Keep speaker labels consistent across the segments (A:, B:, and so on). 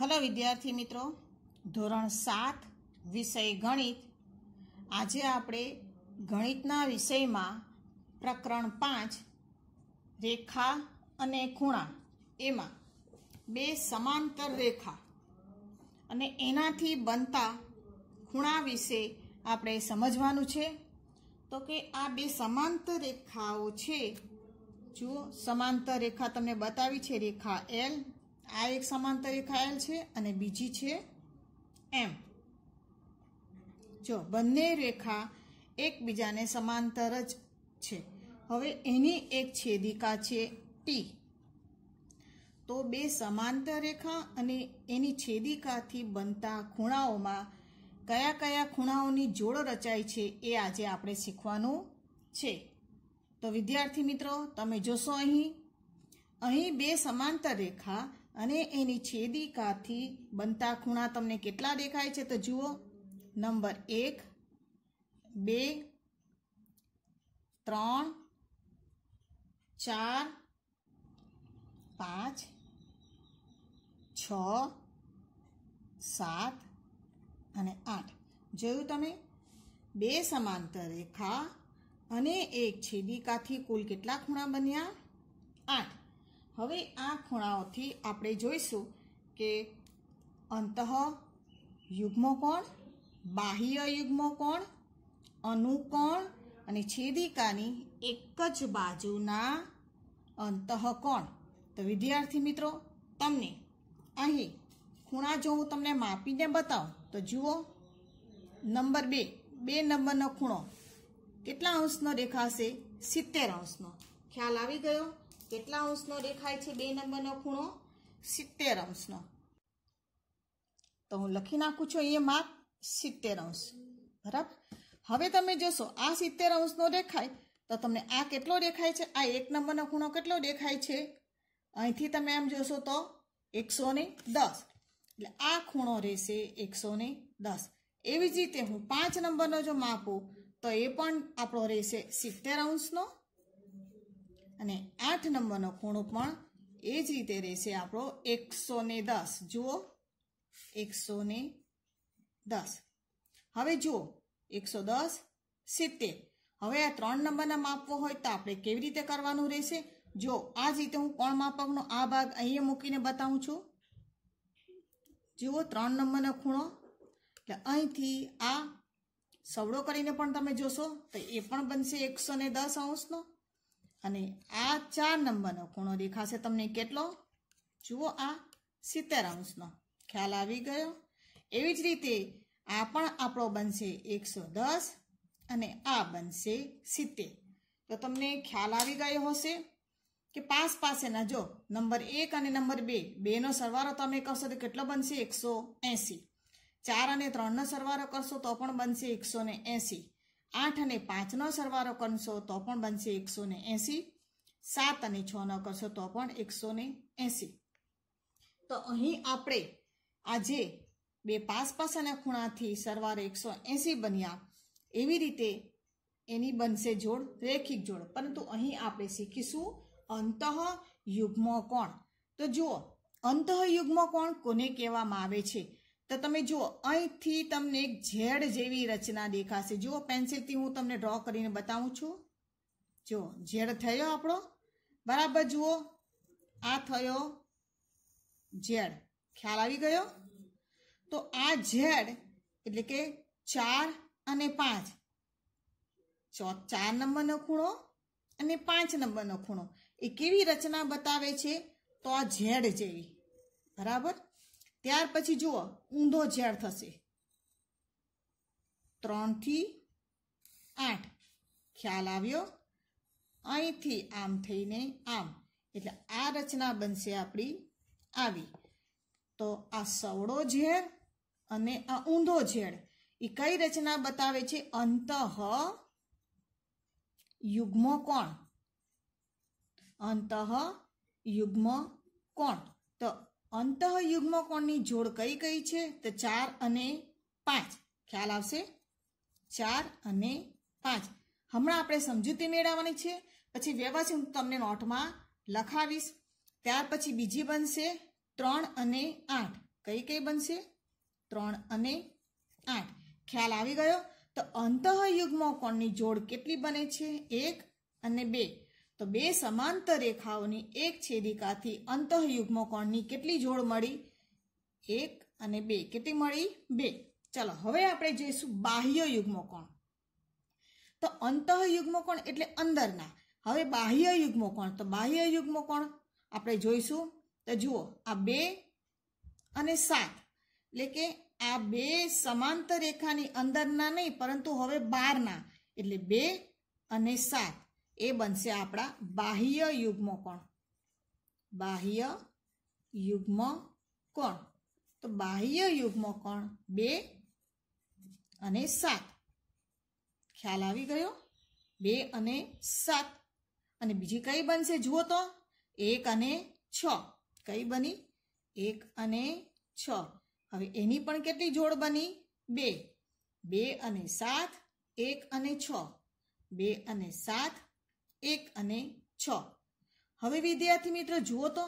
A: hello વિદ્યાર્થી મિત્રો ધોરણ સાત વિષય ગણિત આજે આપણે ગણિતના વિષયમાં પ્રકરણ પાંચ રેખા અને ખૂણા એમાં બે સમાંતર રેખા અને એનાથી બનતા ખૂણા વિશે આપણે સમજવાનું છે તો કે આ બે સમાંતર રેખાઓ છે જુઓ સમાંતર રેખા તમને બતાવી છે રેખા એલ આ એક સમાંતર રેખાયેલ છે અને બીજી છે એમ જો બંને રેખા એકબીજાને સમાંતર જ છે હવે એની એક છેદિકા છે ટી તો બે સમાંતર રેખા અને એની છેદિકાથી બનતા ખૂણાઓમાં કયા કયા ખૂણાઓની જોડ રચાય છે એ આજે આપણે શીખવાનું છે તો વિદ્યાર્થી મિત્રો તમે જોશો અહીં અહીં બે સમાંતર રેખા અને એની છેદિકાથી બનતા ખૂણા તમને કેટલા દેખાય છે તો જુઓ નંબર એક બે ત્રણ ચાર પાંચ છ સાત અને આઠ જોયું તમે બે સમાંતર રેખા અને એક છેદિકાથી કુલ કેટલા ખૂણા બન્યા આઠ હવે આ ખૂણાઓથી આપણે જોઈશું કે અંતઃ કોણ બાહ્ય યુગ્મ કોણ અનુકોણ અને છેદિકાની એક જ બાજુના કોણ તો વિદ્યાર્થી મિત્રો તમને અહીં ખૂણા જો હું તમને માપીને બતાવું તો જુઓ નંબર બે બે નંબરનો ખૂણો કેટલા અંશનો દેખાશે સિત્તેર અંશનો ખ્યાલ આવી ગયો કેટલા અંશનો દેખાય છે બે નંબરનો ખૂણો સિત્તેર અંશનો તો હું લખી નાખું છું એ માપ સિત્તેર અંશ બરાબર હવે તમે જોશો આ સિત્તેર અંશનો દેખાય તો તમને આ કેટલો દેખાય છે આ એક નંબરનો ખૂણો કેટલો દેખાય છે અહીંથી તમે એમ જોશો તો એકસો ને દસ એટલે આ ખૂણો રહેશે એકસો ને દસ એવી જ રીતે હું પાંચ નંબરનો જો માપું તો એ પણ આપણો રહેશે સિત્તેર અંશનો અને આઠ નંબરનો ખૂણો પણ એ જ રીતે રહેશે આપણો એકસો ને દસ જુઓ એકસો ને દસ હવે જુઓ એકસો દસ સિત્તેર હવે આ ત્રણ નંબરના માપવો હોય તો આપણે કેવી રીતે કરવાનું રહેશે જો આ જ રીતે હું કોણ માપકનો આ ભાગ અહીંયા મૂકીને બતાવું છું જુઓ ત્રણ નંબરનો ખૂણો એટલે અહીંથી આ સવડો કરીને પણ તમે જોશો તો એ પણ બનશે એકસો ને દસ અંશનો અને આ ચાર નંબરનો ખૂણો દેખાશે તમને કેટલો જુઓ આ સિત્તેર અંશનો ખ્યાલ આવી ગયો એવી જ રીતે આ પણ આપણો બનશે એકસો દસ અને આ બનશે સિત્તેર તો તમને ખ્યાલ આવી ગયો હશે કે પાસ પાસેના જો નંબર એક અને નંબર બે બેનો સરવારો તમે કરશો તો કેટલો બનશે એકસો એંસી ચાર અને ત્રણનો સરવારો કરશો તો પણ બનશે એકસો ને એંસી આઠ અને પાંચનો સરવારો કરશો તો પણ બનશે એકસો ને એંસી સાત અને છનો કરશો તો પણ એકસો ને એંસી તો અહીં આપણે આજે બે પાસ પાસાના ખૂણાથી સરવાળો એકસો એંસી બન્યા એવી રીતે એની બનશે જોડ રેખિક જોડ પરંતુ અહીં આપણે શીખીશું અંતઃ યુગ્મ કોણ તો જુઓ અંતઃ યુગ્મ કોણ કોને કહેવામાં આવે છે તો તમે જુઓ અહીંથી તમને એક ઝેડ જેવી રચના દેખાશે જુઓ પેન્સિલથી હું તમને ડ્રો કરીને બતાવું છું જુઓ ઝેડ થયો આપણો બરાબર જુઓ આ થયો ઝેડ ખ્યાલ આવી ગયો તો આ ઝેડ એટલે કે ચાર અને પાંચ ચાર નંબરનો ખૂણો અને પાંચ નંબરનો ખૂણો એ કેવી રચના બતાવે છે તો આ ઝેડ જેવી બરાબર ત્યાર પછી જુઓ ઊંધો ઝેર થશે ત્રણથી આઠ ખ્યાલ આવ્યો અહીંથી આમ થઈને આમ એટલે આ રચના બનશે આપણી આવી તો આ સવડો ઝેર અને આ ઊંધો ઝેર એ કઈ રચના બતાવે છે અંતઃ યુગ્મ કોણ અંતઃ યુગ્મ કોણ તો અંતઃ કોણની જોડ કઈ કઈ છે તો ચાર અને પાંચ ખ્યાલ આવશે ચાર અને પાંચ હમણાં આપણે સમજૂતી મેળવવાની છે પછી વ્યવસ્થિત હું તમને નોટમાં લખાવીશ ત્યાર પછી બીજી બનશે ત્રણ અને આઠ કઈ કઈ બનશે ત્રણ અને આઠ ખ્યાલ આવી ગયો તો અંતઃયુગ્મ કોણની જોડ કેટલી બને છે એક અને બે તો બે સમાંતર રેખાઓની એક છેદિકાથી અંતઃયુગ્મકોણની કેટલી જોડ મળી એક અને બે કેટલી મળી બે ચલો હવે આપણે જોઈશું બાહ્ય કોણ તો કોણ એટલે અંદરના હવે બાહ્ય કોણ તો બાહ્ય કોણ આપણે જોઈશું તો જુઓ આ બે અને સાત એટલે કે આ બે સમાંતર રેખાની અંદરના નહીં પરંતુ હવે બારના એટલે બે અને સાત એ બનશે આપણા બાહ્ય યુગ્મ કોણ બાહ્ય યુગ્મ કોણ તો બાહ્ય યુગ્મ કોણ બે અને સાત ખ્યાલ આવી ગયો બે અને સાત અને બીજી કઈ બનશે જુઓ તો એક અને છ કઈ બની એક અને છ હવે એની પણ કેટલી જોડ બની બે બે અને સાત એક અને છ બે અને સાત એક અને છ હવે વિદ્યાર્થી મિત્ર જુઓ તો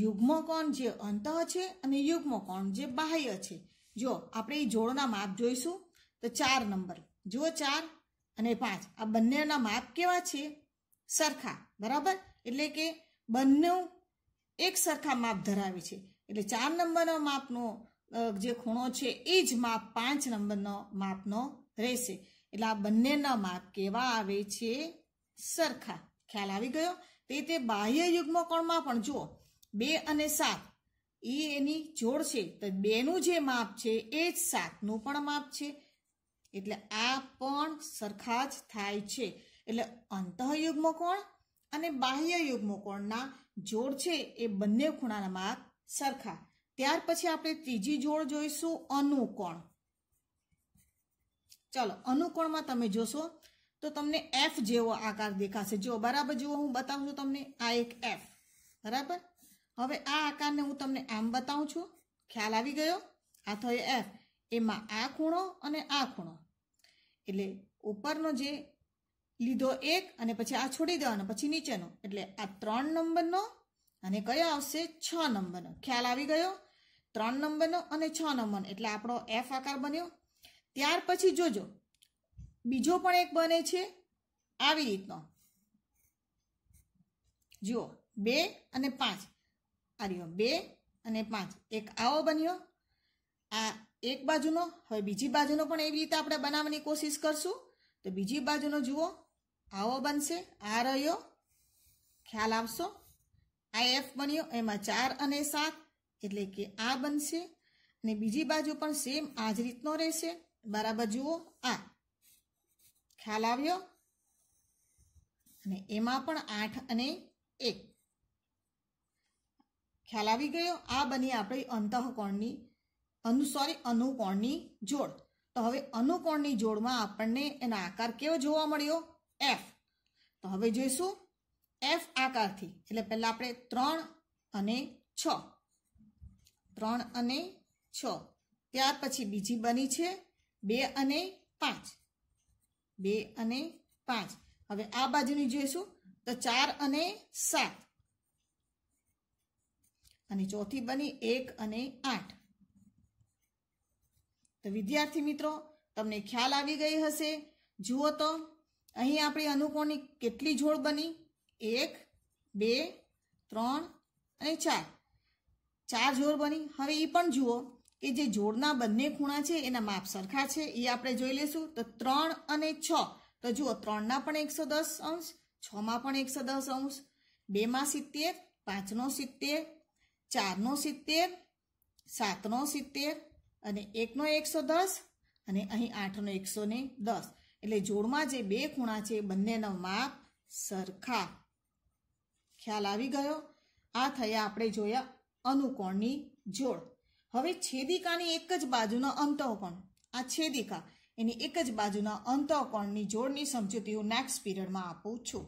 A: યુગ્મ કોણ જે અંત છે અને યુગ્મ કોણ જે બાહ્ય છે જો આપણે એ જોડના માપ જોઈશું તો ચાર નંબર જુઓ ચાર અને પાંચ આ બંનેના માપ કેવા છે સરખા બરાબર એટલે કે બંને એક સરખા માપ ધરાવે છે એટલે ચાર નંબરનો માપનો જે ખૂણો છે એ જ માપ પાંચ નંબરનો માપનો રહેશે એટલે આ બંનેના માપ કેવા આવે છે સરખા ખ્યાલ આવી ગયો તે તે બાહ્ય યુગ્મકોણમાં પણ જુઓ બે અને સાત એ એની જોડ છે તો બેનું જે માપ છે એ જ સાતનું પણ માપ છે એટલે આ પણ સરખા જ થાય છે એટલે અંતઃયુગ્મકોણ અને બાહ્ય યુગ્મકોણના જોડ છે એ બંને ખૂણાના માપ સરખા ત્યાર પછી આપણે ત્રીજી જોડ જોઈશું અનુકોણ ચલો અનુકોણમાં તમે જોશો તો તમને એફ જેવો આકાર દેખાશે જો બરાબર જુઓ હું બતાવું છું તમને આ એક એફ બરાબર હવે આ આકારને હું તમને આમ બતાવું છું ખ્યાલ આવી ગયો આ થયો એફ એમાં આ ખૂણો અને આ ખૂણો એટલે ઉપરનો જે લીધો એક અને પછી આ છોડી દેવાનો પછી નીચેનો એટલે આ ત્રણ નંબરનો અને કયો આવશે છ નંબરનો ખ્યાલ આવી ગયો ત્રણ નંબરનો અને છ નંબરનો એટલે આપણો એફ આકાર બન્યો ત્યાર પછી જોજો બીજો પણ એક બને છે આવી રીતનો જુઓ બે અને પાંચ આ રહ્યો બે અને પાંચ એક આવો બન્યો આ એક બાજુનો હવે બીજી બાજુનો પણ એવી રીતે આપણે બનાવવાની કોશિશ કરશું તો બીજી બાજુનો જુઓ આવો બનશે આ રહ્યો ખ્યાલ આવશો આ એફ બન્યો એમાં ચાર અને સાત એટલે કે આ બનશે અને બીજી બાજુ પણ સેમ આ જ રીતનો રહેશે બરાબર જુઓ આ ખ્યાલ આવ્યો અને એમાં પણ આઠ અને એક ખ્યાલ આવી ગયો આ બની આપણી અંતઃકોણની અનુ સોરી અનુકોણની જોડ તો હવે અનુકોણની જોડમાં આપણને એનો આકાર કેવો જોવા મળ્યો એફ તો હવે જોઈશું એફ આકારથી એટલે પહેલાં આપણે ત્રણ અને છ ત્રણ અને છ ત્યાર પછી બીજી બની છે બે અને પાંચ બે અને પાંચ હવે આ બાજુની જોઈશું તો ચાર અને સાત અને ચોથી બની એક અને આઠ તો વિદ્યાર્થી મિત્રો તમને ખ્યાલ આવી ગઈ હશે જુઓ તો અહીં આપણી અનુકોણની કેટલી જોડ બની એક બે ત્રણ અને ચાર ચાર જોડ બની હવે એ પણ જુઓ કે જે જોડના બંને ખૂણા છે એના માપ સરખા છે એ આપણે જોઈ લેશું તો ત્રણ અને છ તો જુઓ ત્રણના પણ એકસો દસ અંશ છમાં પણ એકસો દસ અંશ બેમાં સિત્તેર પાંચનો સિત્તેર ચારનો સિત્તેર સાતનો સિત્તેર અને એકનો એકસો દસ અને અહીં આઠનો એકસો દસ એટલે જોડમાં જે બે ખૂણા છે બંનેનો માપ સરખા ખ્યાલ આવી ગયો આ થયા આપણે જોયા અનુકોણની જોડ હવે છેદિકાની એક જ બાજુનો અંતઃકોણ આ છેદિકા એની એક જ બાજુના અંતઃકોણની જોડની સમજૂતીઓ નેક્સ્ટ પીરિયડમાં આપું છું